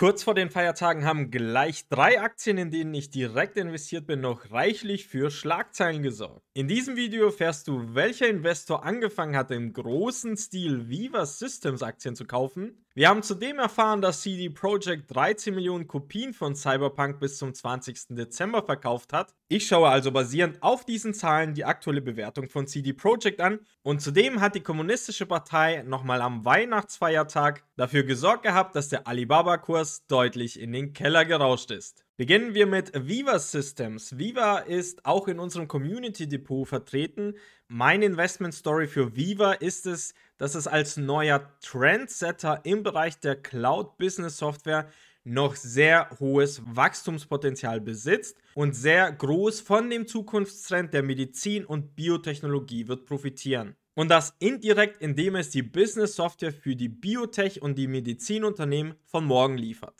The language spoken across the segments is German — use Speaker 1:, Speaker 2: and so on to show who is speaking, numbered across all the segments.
Speaker 1: Kurz vor den Feiertagen haben gleich drei Aktien, in denen ich direkt investiert bin, noch reichlich für Schlagzeilen gesorgt. In diesem Video erfährst du, welcher Investor angefangen hat, im großen Stil Viva Systems Aktien zu kaufen wir haben zudem erfahren, dass CD Projekt 13 Millionen Kopien von Cyberpunk bis zum 20. Dezember verkauft hat. Ich schaue also basierend auf diesen Zahlen die aktuelle Bewertung von CD Projekt an und zudem hat die Kommunistische Partei nochmal am Weihnachtsfeiertag dafür gesorgt gehabt, dass der Alibaba-Kurs deutlich in den Keller gerauscht ist. Beginnen wir mit Viva Systems. Viva ist auch in unserem Community Depot vertreten. Mein Investment Story für Viva ist es, dass es als neuer Trendsetter im Bereich der Cloud Business Software noch sehr hohes Wachstumspotenzial besitzt und sehr groß von dem Zukunftstrend der Medizin und Biotechnologie wird profitieren. Und das indirekt, indem es die Business Software für die Biotech und die Medizinunternehmen von morgen liefert.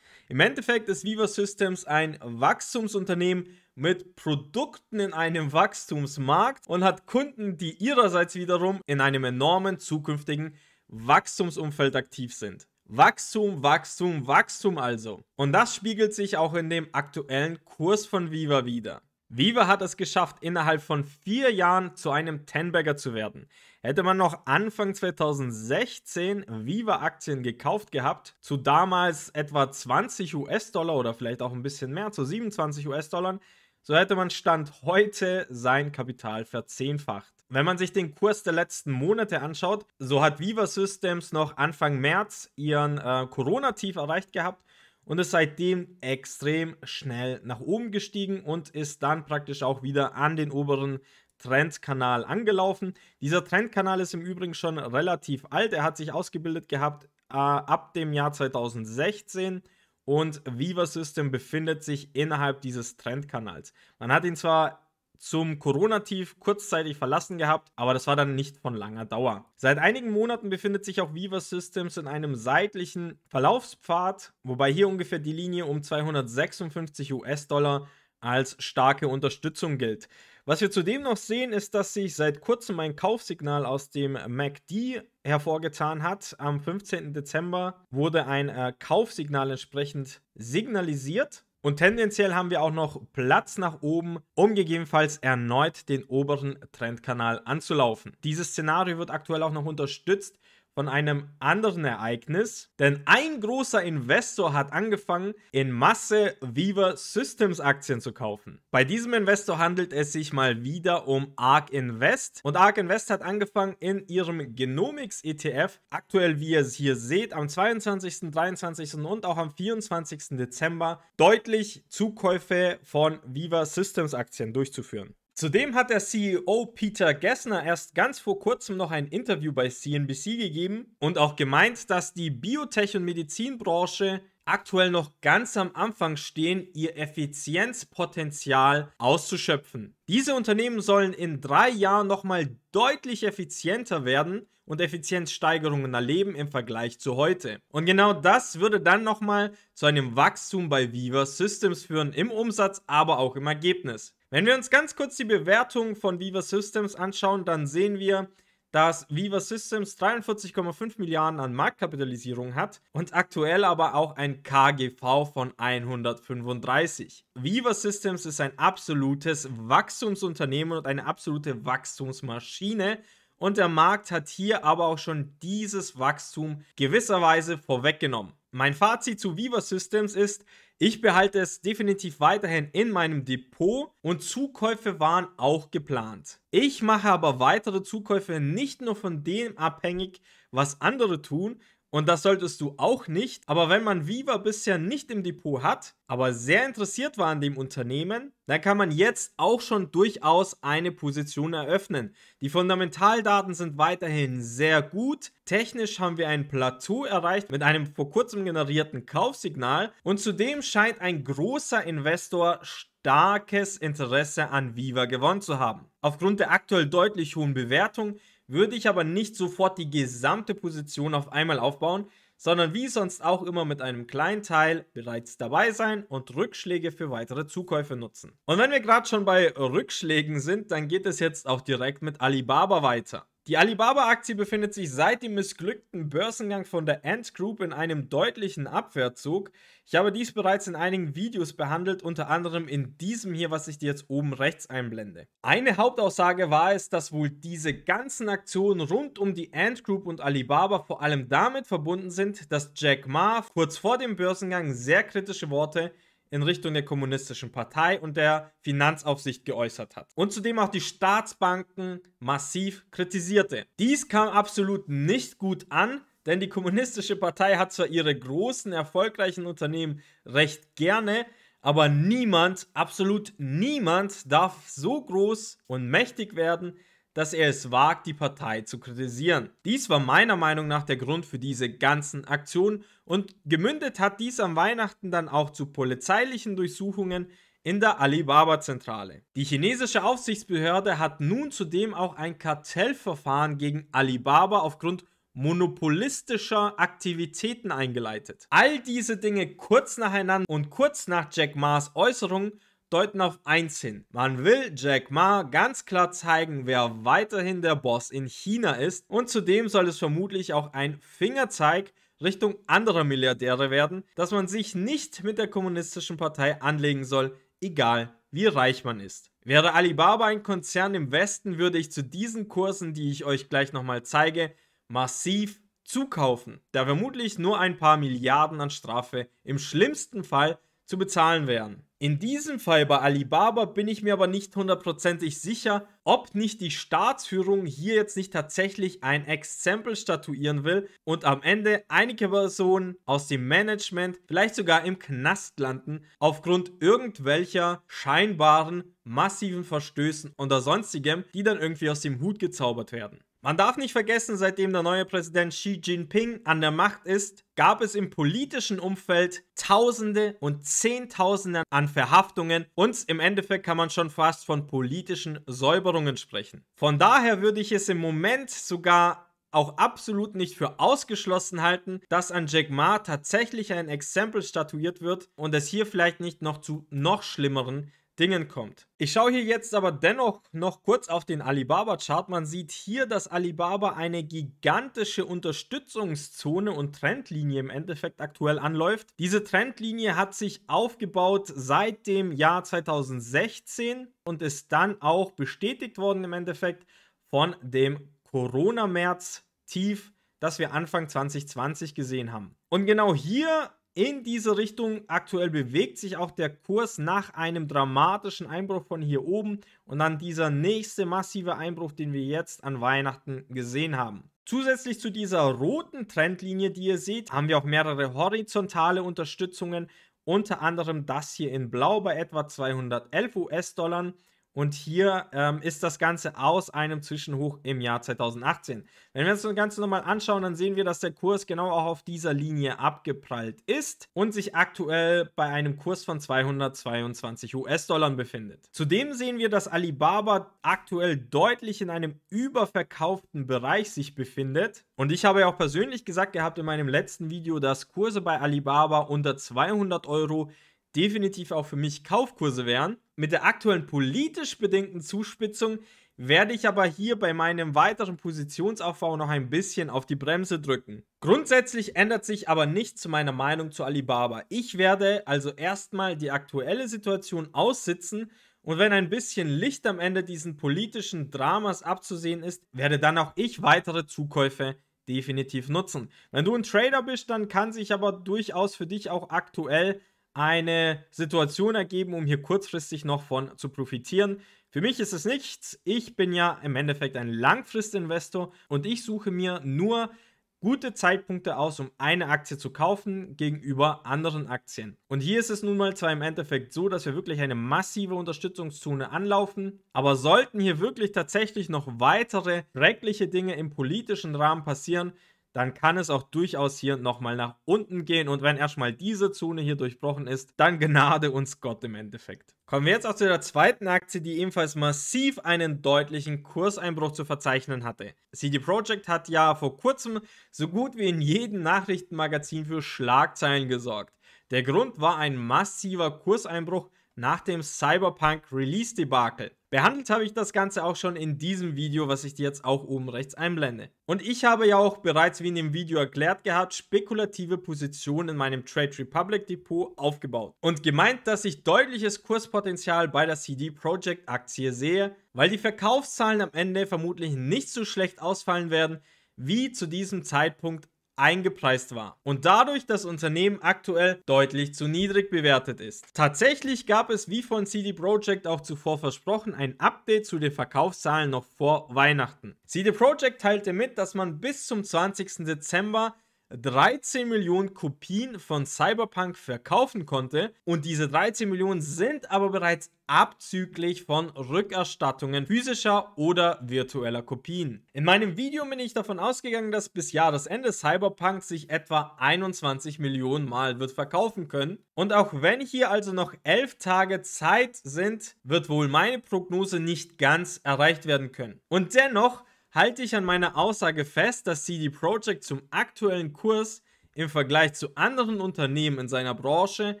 Speaker 1: Im Endeffekt ist Viva Systems ein Wachstumsunternehmen mit Produkten in einem Wachstumsmarkt und hat Kunden, die ihrerseits wiederum in einem enormen zukünftigen Wachstumsumfeld aktiv sind. Wachstum, Wachstum, Wachstum also. Und das spiegelt sich auch in dem aktuellen Kurs von Viva wieder. Viva hat es geschafft, innerhalb von vier Jahren zu einem Tenbagger zu werden. Hätte man noch Anfang 2016 Viva-Aktien gekauft gehabt, zu damals etwa 20 US-Dollar oder vielleicht auch ein bisschen mehr, zu 27 US-Dollar, so hätte man Stand heute sein Kapital verzehnfacht. Wenn man sich den Kurs der letzten Monate anschaut, so hat Viva Systems noch Anfang März ihren äh, Corona-Tief erreicht gehabt und ist seitdem extrem schnell nach oben gestiegen und ist dann praktisch auch wieder an den oberen Trendkanal angelaufen. Dieser Trendkanal ist im Übrigen schon relativ alt. Er hat sich ausgebildet gehabt äh, ab dem Jahr 2016 und Viva System befindet sich innerhalb dieses Trendkanals. Man hat ihn zwar zum Corona-Tief kurzzeitig verlassen gehabt, aber das war dann nicht von langer Dauer. Seit einigen Monaten befindet sich auch Viva Systems in einem seitlichen Verlaufspfad, wobei hier ungefähr die Linie um 256 US-Dollar als starke Unterstützung gilt. Was wir zudem noch sehen, ist, dass sich seit kurzem ein Kaufsignal aus dem MACD hervorgetan hat. Am 15. Dezember wurde ein äh, Kaufsignal entsprechend signalisiert. Und tendenziell haben wir auch noch Platz nach oben, um gegebenenfalls erneut den oberen Trendkanal anzulaufen. Dieses Szenario wird aktuell auch noch unterstützt von einem anderen Ereignis, denn ein großer Investor hat angefangen, in Masse Viva Systems Aktien zu kaufen. Bei diesem Investor handelt es sich mal wieder um ARK Invest und ARK Invest hat angefangen, in ihrem Genomics ETF, aktuell wie ihr es hier seht, am 22., 23. und auch am 24. Dezember deutlich Zukäufe von Viva Systems Aktien durchzuführen. Zudem hat der CEO Peter Gessner erst ganz vor kurzem noch ein Interview bei CNBC gegeben und auch gemeint, dass die Biotech- und Medizinbranche aktuell noch ganz am Anfang stehen, ihr Effizienzpotenzial auszuschöpfen. Diese Unternehmen sollen in drei Jahren nochmal deutlich effizienter werden und Effizienzsteigerungen erleben im Vergleich zu heute. Und genau das würde dann nochmal zu einem Wachstum bei Viva Systems führen, im Umsatz, aber auch im Ergebnis. Wenn wir uns ganz kurz die Bewertung von Viva Systems anschauen, dann sehen wir, dass Viva Systems 43,5 Milliarden an Marktkapitalisierung hat und aktuell aber auch ein KGV von 135. Viva Systems ist ein absolutes Wachstumsunternehmen und eine absolute Wachstumsmaschine. Und der Markt hat hier aber auch schon dieses Wachstum gewisserweise vorweggenommen. Mein Fazit zu Viva Systems ist, ich behalte es definitiv weiterhin in meinem Depot und Zukäufe waren auch geplant. Ich mache aber weitere Zukäufe nicht nur von dem abhängig, was andere tun, und das solltest du auch nicht. Aber wenn man Viva bisher nicht im Depot hat, aber sehr interessiert war an dem Unternehmen, dann kann man jetzt auch schon durchaus eine Position eröffnen. Die Fundamentaldaten sind weiterhin sehr gut. Technisch haben wir ein Plateau erreicht mit einem vor kurzem generierten Kaufsignal. Und zudem scheint ein großer Investor starkes Interesse an Viva gewonnen zu haben. Aufgrund der aktuell deutlich hohen Bewertung würde ich aber nicht sofort die gesamte Position auf einmal aufbauen, sondern wie sonst auch immer mit einem kleinen Teil bereits dabei sein und Rückschläge für weitere Zukäufe nutzen. Und wenn wir gerade schon bei Rückschlägen sind, dann geht es jetzt auch direkt mit Alibaba weiter. Die Alibaba-Aktie befindet sich seit dem missglückten Börsengang von der Ant Group in einem deutlichen Abwehrzug. Ich habe dies bereits in einigen Videos behandelt, unter anderem in diesem hier, was ich dir jetzt oben rechts einblende. Eine Hauptaussage war es, dass wohl diese ganzen Aktionen rund um die Ant Group und Alibaba vor allem damit verbunden sind, dass Jack Ma kurz vor dem Börsengang sehr kritische Worte in Richtung der Kommunistischen Partei und der Finanzaufsicht geäußert hat und zudem auch die Staatsbanken massiv kritisierte. Dies kam absolut nicht gut an, denn die Kommunistische Partei hat zwar ihre großen, erfolgreichen Unternehmen recht gerne, aber niemand, absolut niemand darf so groß und mächtig werden, dass er es wagt, die Partei zu kritisieren. Dies war meiner Meinung nach der Grund für diese ganzen Aktionen und gemündet hat dies am Weihnachten dann auch zu polizeilichen Durchsuchungen in der Alibaba-Zentrale. Die chinesische Aufsichtsbehörde hat nun zudem auch ein Kartellverfahren gegen Alibaba aufgrund monopolistischer Aktivitäten eingeleitet. All diese Dinge kurz nacheinander und kurz nach Jack Ma's Äußerungen deuten auf eins hin. Man will Jack Ma ganz klar zeigen, wer weiterhin der Boss in China ist und zudem soll es vermutlich auch ein Fingerzeig Richtung anderer Milliardäre werden, dass man sich nicht mit der kommunistischen Partei anlegen soll, egal wie reich man ist. Wäre Alibaba ein Konzern im Westen, würde ich zu diesen Kursen, die ich euch gleich nochmal zeige, massiv zukaufen, da vermutlich nur ein paar Milliarden an Strafe im schlimmsten Fall zu bezahlen wären. In diesem Fall bei Alibaba bin ich mir aber nicht hundertprozentig sicher, ob nicht die Staatsführung hier jetzt nicht tatsächlich ein Exempel statuieren will und am Ende einige Personen aus dem Management vielleicht sogar im Knast landen aufgrund irgendwelcher scheinbaren massiven Verstößen oder sonstigem, die dann irgendwie aus dem Hut gezaubert werden. Man darf nicht vergessen, seitdem der neue Präsident Xi Jinping an der Macht ist, gab es im politischen Umfeld Tausende und Zehntausende an Verhaftungen und im Endeffekt kann man schon fast von politischen Säuberungen sprechen. Von daher würde ich es im Moment sogar auch absolut nicht für ausgeschlossen halten, dass an Jack Ma tatsächlich ein Exempel statuiert wird und es hier vielleicht nicht noch zu noch schlimmeren Dingen kommt. Ich schaue hier jetzt aber dennoch noch kurz auf den Alibaba-Chart. Man sieht hier, dass Alibaba eine gigantische Unterstützungszone und Trendlinie im Endeffekt aktuell anläuft. Diese Trendlinie hat sich aufgebaut seit dem Jahr 2016 und ist dann auch bestätigt worden im Endeffekt von dem Corona-März-Tief, das wir Anfang 2020 gesehen haben. Und genau hier in diese Richtung. Aktuell bewegt sich auch der Kurs nach einem dramatischen Einbruch von hier oben und dann dieser nächste massive Einbruch, den wir jetzt an Weihnachten gesehen haben. Zusätzlich zu dieser roten Trendlinie, die ihr seht, haben wir auch mehrere horizontale Unterstützungen, unter anderem das hier in Blau bei etwa 211 US-Dollar und hier ähm, ist das Ganze aus einem Zwischenhoch im Jahr 2018. Wenn wir uns das Ganze nochmal anschauen, dann sehen wir, dass der Kurs genau auch auf dieser Linie abgeprallt ist und sich aktuell bei einem Kurs von 222 US-Dollar befindet. Zudem sehen wir, dass Alibaba aktuell deutlich in einem überverkauften Bereich sich befindet. Und ich habe ja auch persönlich gesagt gehabt in meinem letzten Video, dass Kurse bei Alibaba unter 200 Euro definitiv auch für mich Kaufkurse wären. Mit der aktuellen politisch bedingten Zuspitzung werde ich aber hier bei meinem weiteren Positionsaufbau noch ein bisschen auf die Bremse drücken. Grundsätzlich ändert sich aber nichts zu meiner Meinung zu Alibaba. Ich werde also erstmal die aktuelle Situation aussitzen und wenn ein bisschen Licht am Ende diesen politischen Dramas abzusehen ist, werde dann auch ich weitere Zukäufe definitiv nutzen. Wenn du ein Trader bist, dann kann sich aber durchaus für dich auch aktuell eine Situation ergeben, um hier kurzfristig noch von zu profitieren. Für mich ist es nichts. Ich bin ja im Endeffekt ein Langfristinvestor und ich suche mir nur gute Zeitpunkte aus, um eine Aktie zu kaufen gegenüber anderen Aktien. Und hier ist es nun mal zwar im Endeffekt so, dass wir wirklich eine massive Unterstützungszone anlaufen, aber sollten hier wirklich tatsächlich noch weitere schreckliche Dinge im politischen Rahmen passieren, dann kann es auch durchaus hier nochmal nach unten gehen. Und wenn erstmal diese Zone hier durchbrochen ist, dann Gnade uns Gott im Endeffekt. Kommen wir jetzt auch zu der zweiten Aktie, die ebenfalls massiv einen deutlichen Kurseinbruch zu verzeichnen hatte. CD Projekt hat ja vor kurzem so gut wie in jedem Nachrichtenmagazin für Schlagzeilen gesorgt. Der Grund war ein massiver Kurseinbruch nach dem Cyberpunk Release Debakel. Behandelt habe ich das Ganze auch schon in diesem Video, was ich dir jetzt auch oben rechts einblende. Und ich habe ja auch bereits, wie in dem Video erklärt gehabt, spekulative Positionen in meinem Trade Republic Depot aufgebaut und gemeint, dass ich deutliches Kurspotenzial bei der CD Projekt Aktie sehe, weil die Verkaufszahlen am Ende vermutlich nicht so schlecht ausfallen werden, wie zu diesem Zeitpunkt eingepreist war und dadurch das Unternehmen aktuell deutlich zu niedrig bewertet ist. Tatsächlich gab es wie von CD Projekt auch zuvor versprochen ein Update zu den Verkaufszahlen noch vor Weihnachten. CD Projekt teilte mit, dass man bis zum 20. Dezember 13 Millionen Kopien von Cyberpunk verkaufen konnte. Und diese 13 Millionen sind aber bereits abzüglich von Rückerstattungen physischer oder virtueller Kopien. In meinem Video bin ich davon ausgegangen, dass bis Jahresende Cyberpunk sich etwa 21 Millionen Mal wird verkaufen können. Und auch wenn hier also noch 11 Tage Zeit sind, wird wohl meine Prognose nicht ganz erreicht werden können. Und dennoch halte ich an meiner Aussage fest, dass CD Projekt zum aktuellen Kurs im Vergleich zu anderen Unternehmen in seiner Branche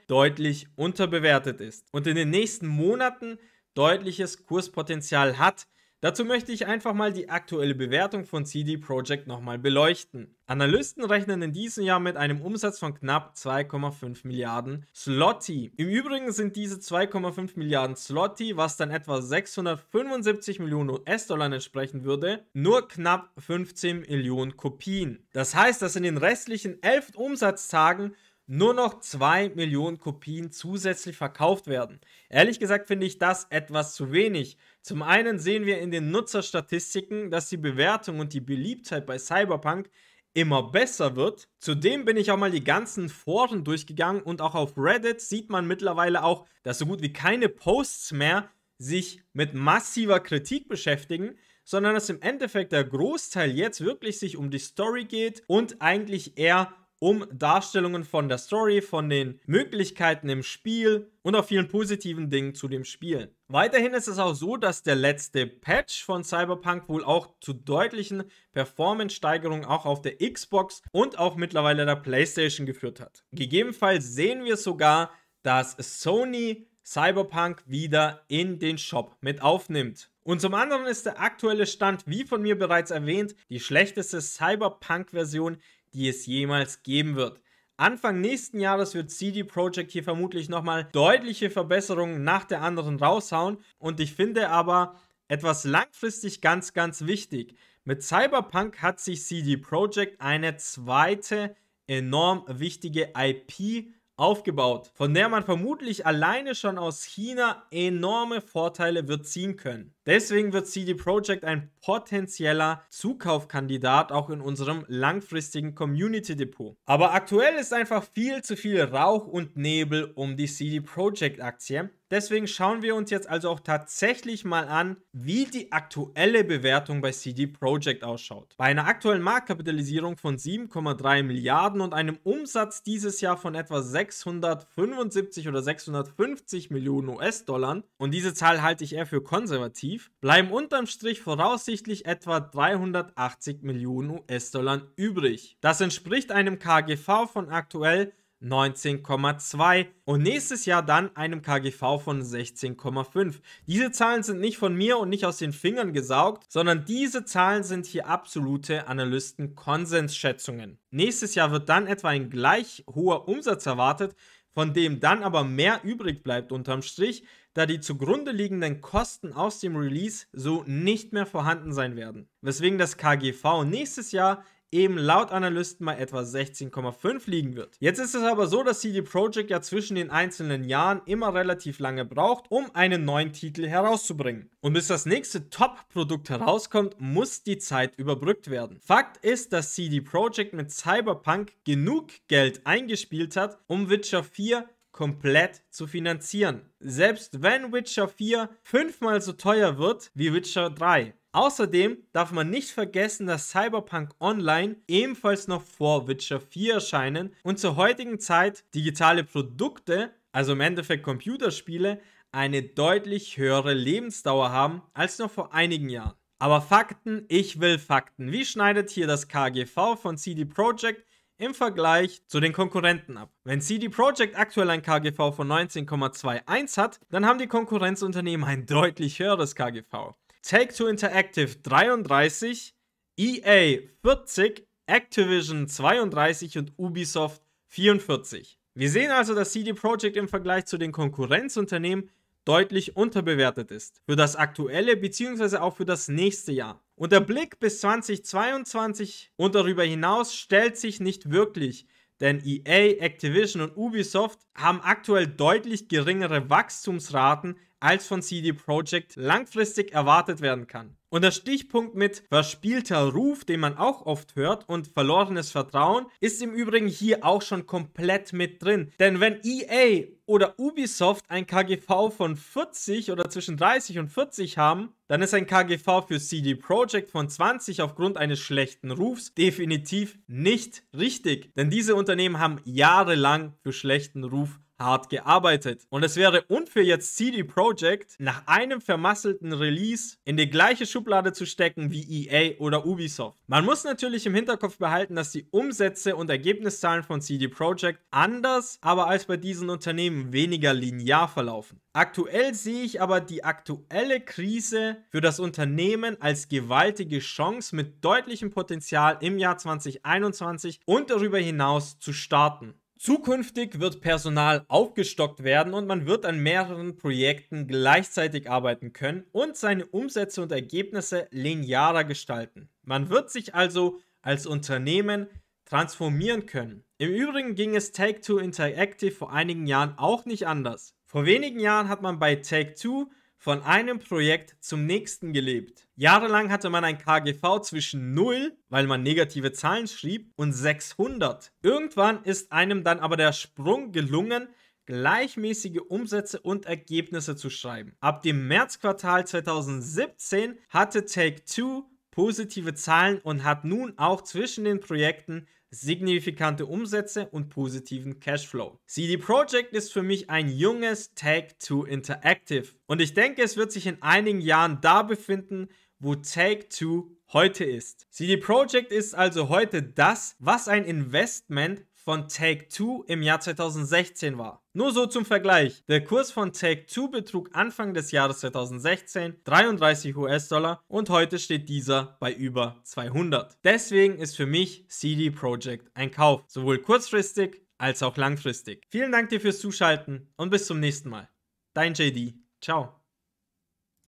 Speaker 1: deutlich unterbewertet ist und in den nächsten Monaten deutliches Kurspotenzial hat, Dazu möchte ich einfach mal die aktuelle Bewertung von CD Projekt nochmal beleuchten. Analysten rechnen in diesem Jahr mit einem Umsatz von knapp 2,5 Milliarden Slotty. Im Übrigen sind diese 2,5 Milliarden Slotty, was dann etwa 675 Millionen US-Dollar entsprechen würde, nur knapp 15 Millionen Kopien. Das heißt, dass in den restlichen 11 Umsatztagen nur noch 2 Millionen Kopien zusätzlich verkauft werden. Ehrlich gesagt finde ich das etwas zu wenig. Zum einen sehen wir in den Nutzerstatistiken, dass die Bewertung und die Beliebtheit bei Cyberpunk immer besser wird. Zudem bin ich auch mal die ganzen Foren durchgegangen und auch auf Reddit sieht man mittlerweile auch, dass so gut wie keine Posts mehr sich mit massiver Kritik beschäftigen, sondern dass im Endeffekt der Großteil jetzt wirklich sich um die Story geht und eigentlich eher um Darstellungen von der Story, von den Möglichkeiten im Spiel und auch vielen positiven Dingen zu dem Spiel. Weiterhin ist es auch so, dass der letzte Patch von Cyberpunk wohl auch zu deutlichen Performance-Steigerungen auch auf der Xbox und auch mittlerweile der PlayStation geführt hat. Gegebenenfalls sehen wir sogar, dass Sony Cyberpunk wieder in den Shop mit aufnimmt. Und zum anderen ist der aktuelle Stand, wie von mir bereits erwähnt, die schlechteste Cyberpunk-Version, die es jemals geben wird. Anfang nächsten Jahres wird CD Projekt hier vermutlich nochmal deutliche Verbesserungen nach der anderen raushauen und ich finde aber etwas langfristig ganz, ganz wichtig. Mit Cyberpunk hat sich CD Projekt eine zweite enorm wichtige IP aufgebaut, von der man vermutlich alleine schon aus China enorme Vorteile wird ziehen können. Deswegen wird CD Projekt ein potenzieller Zukaufkandidat auch in unserem langfristigen Community Depot. Aber aktuell ist einfach viel zu viel Rauch und Nebel um die CD Projekt Aktie Deswegen schauen wir uns jetzt also auch tatsächlich mal an, wie die aktuelle Bewertung bei CD Projekt ausschaut. Bei einer aktuellen Marktkapitalisierung von 7,3 Milliarden und einem Umsatz dieses Jahr von etwa 675 oder 650 Millionen US-Dollar, und diese Zahl halte ich eher für konservativ, bleiben unterm Strich voraussichtlich etwa 380 Millionen US-Dollar übrig. Das entspricht einem KGV von aktuell 19,2 und nächstes Jahr dann einem KGV von 16,5. Diese Zahlen sind nicht von mir und nicht aus den Fingern gesaugt, sondern diese Zahlen sind hier absolute Analysten-Konsensschätzungen. Nächstes Jahr wird dann etwa ein gleich hoher Umsatz erwartet, von dem dann aber mehr übrig bleibt unterm Strich, da die zugrunde liegenden Kosten aus dem Release so nicht mehr vorhanden sein werden, weswegen das KGV nächstes Jahr eben laut Analysten bei etwa 16,5 liegen wird. Jetzt ist es aber so, dass CD Projekt ja zwischen den einzelnen Jahren immer relativ lange braucht, um einen neuen Titel herauszubringen. Und bis das nächste Top-Produkt herauskommt, muss die Zeit überbrückt werden. Fakt ist, dass CD Projekt mit Cyberpunk genug Geld eingespielt hat, um Witcher 4 komplett zu finanzieren. Selbst wenn Witcher 4 fünfmal so teuer wird wie Witcher 3. Außerdem darf man nicht vergessen, dass Cyberpunk Online ebenfalls noch vor Witcher 4 erscheinen und zur heutigen Zeit digitale Produkte, also im Endeffekt Computerspiele, eine deutlich höhere Lebensdauer haben als noch vor einigen Jahren. Aber Fakten, ich will Fakten. Wie schneidet hier das KGV von CD Projekt im Vergleich zu den Konkurrenten ab. Wenn CD Projekt aktuell ein KGV von 19,21 hat, dann haben die Konkurrenzunternehmen ein deutlich höheres KGV. Take-Two Interactive 33, EA 40, Activision 32 und Ubisoft 44. Wir sehen also, dass CD Projekt im Vergleich zu den Konkurrenzunternehmen deutlich unterbewertet ist. Für das aktuelle bzw. auch für das nächste Jahr. Und der Blick bis 2022 und darüber hinaus stellt sich nicht wirklich, denn EA, Activision und Ubisoft haben aktuell deutlich geringere Wachstumsraten als von CD Projekt langfristig erwartet werden kann. Und der Stichpunkt mit verspielter Ruf, den man auch oft hört, und verlorenes Vertrauen ist im Übrigen hier auch schon komplett mit drin. Denn wenn EA oder Ubisoft ein KGV von 40 oder zwischen 30 und 40 haben, dann ist ein KGV für CD Projekt von 20 aufgrund eines schlechten Rufs definitiv nicht richtig. Denn diese Unternehmen haben jahrelang für schlechten Ruf hart gearbeitet. Und es wäre unfair jetzt CD Projekt nach einem vermasselten Release in die gleiche Schublade zu stecken wie EA oder Ubisoft. Man muss natürlich im Hinterkopf behalten, dass die Umsätze und Ergebniszahlen von CD Projekt anders, aber als bei diesen Unternehmen weniger linear verlaufen. Aktuell sehe ich aber die aktuelle Krise für das Unternehmen als gewaltige Chance mit deutlichem Potenzial im Jahr 2021 und darüber hinaus zu starten. Zukünftig wird Personal aufgestockt werden und man wird an mehreren Projekten gleichzeitig arbeiten können und seine Umsätze und Ergebnisse linearer gestalten. Man wird sich also als Unternehmen transformieren können. Im Übrigen ging es Take-Two Interactive vor einigen Jahren auch nicht anders. Vor wenigen Jahren hat man bei Take-Two von einem Projekt zum nächsten gelebt. Jahrelang hatte man ein KGV zwischen 0, weil man negative Zahlen schrieb, und 600. Irgendwann ist einem dann aber der Sprung gelungen, gleichmäßige Umsätze und Ergebnisse zu schreiben. Ab dem Märzquartal 2017 hatte Take-Two positive Zahlen und hat nun auch zwischen den Projekten signifikante Umsätze und positiven Cashflow. CD Projekt ist für mich ein junges Take-Two Interactive und ich denke, es wird sich in einigen Jahren da befinden, wo Take-Two heute ist. CD Projekt ist also heute das, was ein Investment von Take Two im Jahr 2016 war. Nur so zum Vergleich. Der Kurs von Take Two betrug Anfang des Jahres 2016 33 US-Dollar und heute steht dieser bei über 200. Deswegen ist für mich CD Projekt ein Kauf, sowohl kurzfristig als auch langfristig. Vielen Dank dir fürs Zuschalten und bis zum nächsten Mal. Dein JD. Ciao.